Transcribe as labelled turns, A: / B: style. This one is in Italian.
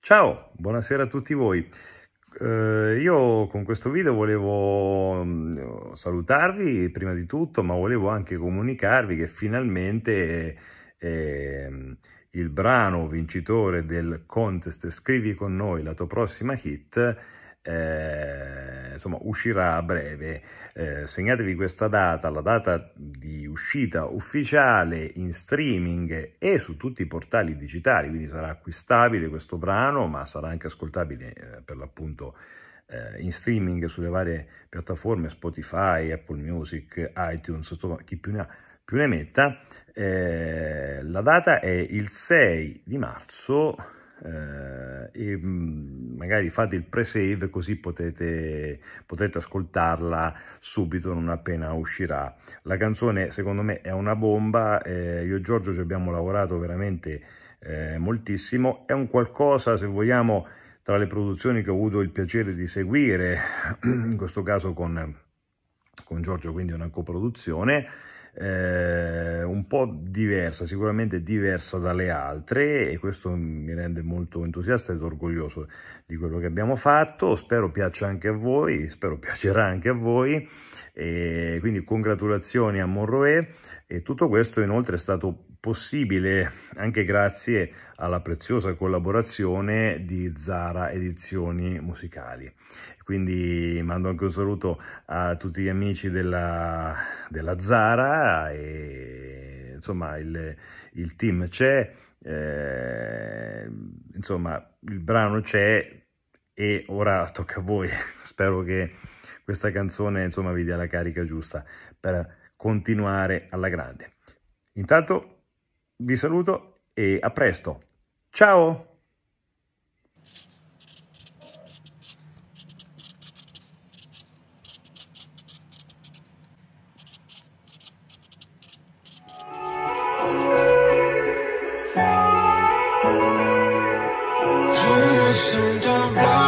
A: Ciao, buonasera a tutti voi. Eh, io con questo video volevo mm, salutarvi prima di tutto, ma volevo anche comunicarvi che finalmente eh, il brano vincitore del contest Scrivi con noi la tua prossima hit eh, insomma, uscirà a breve. Eh, segnatevi questa data, la data di uscita ufficiale in streaming e su tutti i portali digitali, quindi sarà acquistabile questo brano, ma sarà anche ascoltabile eh, per l'appunto eh, in streaming sulle varie piattaforme Spotify, Apple Music, iTunes, insomma, chi più ne ha più ne metta. Eh, la data è il 6 di marzo e mm, magari fate il pre-save così potete, potete ascoltarla subito non appena uscirà. La canzone secondo me è una bomba, eh, io e Giorgio ci abbiamo lavorato veramente eh, moltissimo, è un qualcosa se vogliamo tra le produzioni che ho avuto il piacere di seguire, in questo caso con, con Giorgio, quindi una coproduzione. Eh, po' diversa, sicuramente diversa dalle altre e questo mi rende molto entusiasta ed orgoglioso di quello che abbiamo fatto, spero piaccia anche a voi, spero piacerà anche a voi e quindi congratulazioni a Monroe e tutto questo inoltre è stato possibile anche grazie alla preziosa collaborazione di Zara Edizioni Musicali. Quindi mando anche un saluto a tutti gli amici della, della Zara e insomma il, il team c'è, eh, insomma il brano c'è e ora tocca a voi, spero che questa canzone insomma vi dia la carica giusta per continuare alla grande. Intanto vi saluto e a presto, ciao! Sometimes blind.